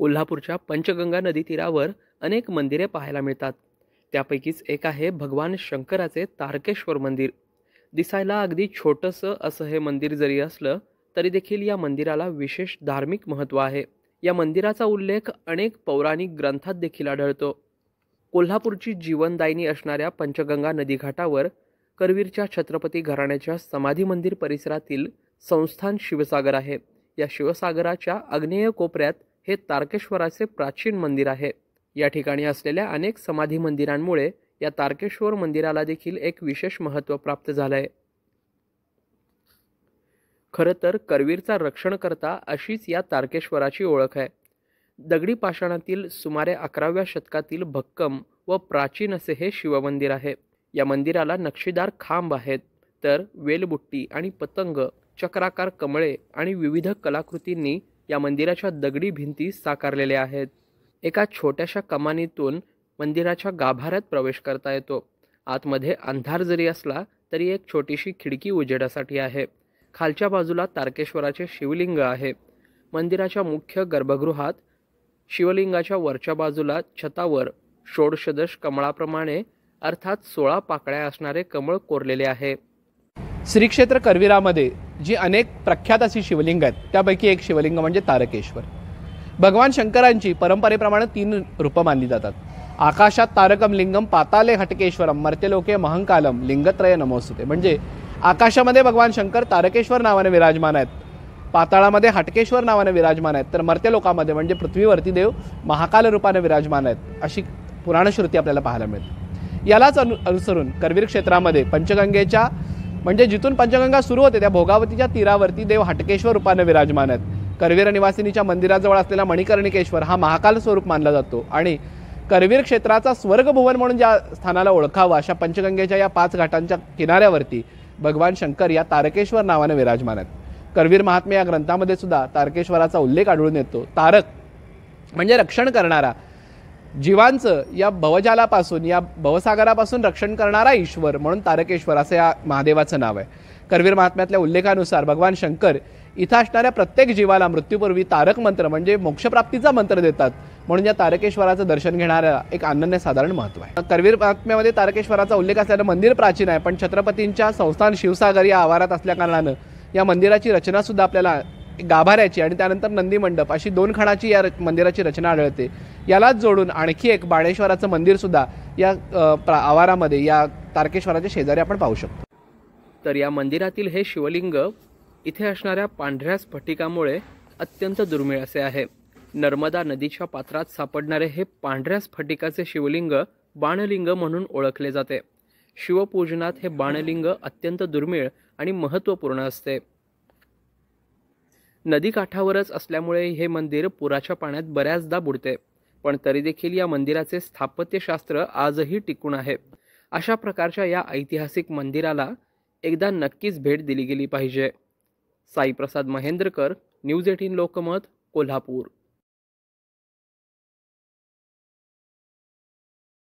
कोल्हापूरच्या पंचगंगा नदी तीरावर अनेक मंदिरे पाहायला मिळतात त्यापैकीच एक आहे भगवान शंकराचे तारकेश्वर मंदिर दिसायला अगदी छोटंसं असं हे मंदिर जरी असलं तरी देखील या मंदिराला विशेष धार्मिक महत्त्व आहे या मंदिराचा उल्लेख अनेक पौराणिक ग्रंथात देखील आढळतो कोल्हापूरची जीवनदायिनी असणाऱ्या पंचगंगा नदीघाटावर करवीरच्या छत्रपती घराण्याच्या समाधी मंदिर परिसरातील संस्थान शिवसागर आहे या शिवसागराच्या आग्नेय कोपऱ्यात हे तारकेश्वराचे प्राचीन मंदिर आहे या ठिकाणी असलेल्या अनेक समाधी मंदिरांमुळे या तारकेश्वर मंदिराला देखील एक विशेष महत्त्व प्राप्त झालं आहे खरं तर करवीरचा करता अशीच या तारकेश्वराची ओळख आहे दगडी पाषाणातील सुमारे अकराव्या शतकातील भक्कम व प्राचीन असे हे शिवमंदिर आहे या मंदिराला नक्षीदार खांब आहेत तर वेलबुट्टी आणि पतंग चक्राकार कमळे आणि विविध कलाकृतींनी या मंदिराच्या दगडी भिंती साकारलेल्या आहेत एका छोट्याशा कमानीतून मंदिराच्या गाभाऱ्यात प्रवेश करता येतो आतमध्ये अंधार जरी असला तरी एक छोटीशी खिडकी उजेडासाठी आहे खालच्या बाजूला तारकेश्वराचे शिवलिंग आहे मंदिराच्या मुख्य गर्भगृहात शिवलिंगाच्या वरच्या बाजूला छतावर षोडशदश कमळाप्रमाणे अर्थात सोळा पाकळ्या असणारे कमळ कोरलेले आहे श्री क्षेत्र करवीरामध्ये जी अनेक प्रख्यात अशी शिवलिंग आहेत त्यापैकी एक शिवलिंग म्हणजे तारकेश्वर भगवान शंकरांची परंपरेप्रमाणे तीन रूपं मानली जातात आकाशात तारकम लिंगम पाताले हटकेश्वरम मर्त्यलोके महंकालम लिंगत्रय नमोस्ते म्हणजे आकाशामध्ये भगवान शंकर तारकेश्वर नावाने विराजमान आहेत पाताळामध्ये हटकेश्वर नावाने विराजमान आहेत तर मर्त्यलोकामध्ये म्हणजे पृथ्वीवरती देव महाकाल रूपाने विराजमान आहेत अशी पुराणश्रुती आपल्याला पाहायला मिळते यालाच अनु अनुसरून करवीर क्षेत्रामध्ये पंचगंगेच्या म्हणजे जिथून पंचगंगा सुरू होते त्या भोगावतीच्या तीरावरती देव हटकेश्वर रूपाने विराजमान आहेत करवीर निवासिनीच्या मंदिराजवळ असलेला मणिकर्णिकेश्वर हा महाकाल स्वरूप मानला जातो आणि करवीर क्षेत्राचा स्वर्ग भुवन म्हणून ज्या स्थानाला ओळखावा अशा पंचगंगेच्या या पाच घाटांच्या किनाऱ्यावरती भगवान शंकर या तारकेश्वर नावाने विराजमान आहेत करवीर महात्मे या ग्रंथामध्ये सुद्धा तारकेश्वराचा उल्लेख आढळून येतो तारक म्हणजे रक्षण करणारा जीवांचं या भवजालापासून या भवसागरापासून रक्षण करणारा ईश्वर म्हणून तारकेश्वर असं या महादेवाचं नाव आहे करवीर महात्म्यातल्या उल्लेखानुसार भगवान शंकर इथं असणाऱ्या प्रत्येक जीवाला मृत्यूपूर्वी तारक मंत्र म्हणजे मोक्षप्राप्तीचा मंत्र देतात म्हणून या तारकेश्वराचं दर्शन घेणाऱ्या एक अनन्य साधारण महत्व आहे करवीर महात्म्यामध्ये तारकेश्वराचा उल्लेख असल्यानं मंदिर प्राचीन आहे पण छत्रपतींच्या संस्थान शिवसागर या आवारात असल्याकारणानं या मंदिराची रचनासुद्धा आपल्याला गाभाऱ्याची आणि त्यानंतर नंदी मंडप अशी दोन खणाची या मंदिराची रचना आढळते यालाच जोडून आणखी एक बाणेश्वराचं सुद्धा या आवारामध्ये या तारकेश्वराच्या शेजारी आपण पाहू शकतो तर या मंदिरातील हे शिवलिंग इथे असणाऱ्या पांढऱ्या स्फटिकामुळे अत्यंत दुर्मिळ असे आहे नर्मदा नदीच्या पात्रात सापडणारे हे पांढऱ्या स्फटिकाचे शिवलिंग बाणलिंग म्हणून ओळखले जाते शिवपूजनात हे बाणलिंग अत्यंत दुर्मिळ आणि महत्त्वपूर्ण असते नदीकाठावरच असल्यामुळे हे मंदिर पुराच्या पाण्यात बऱ्याचदा बुडते पण तरी देखील या मंदिराचे स्थापत्यशास्त्र आजही टिकून आहे अशा प्रकारच्या या ऐतिहासिक मंदिराला एकदा नक्कीच भेट दिली गेली पाहिजे साईप्रसाद महेंद्रकर न्यूज एटीन लोकमत कोल्हापूर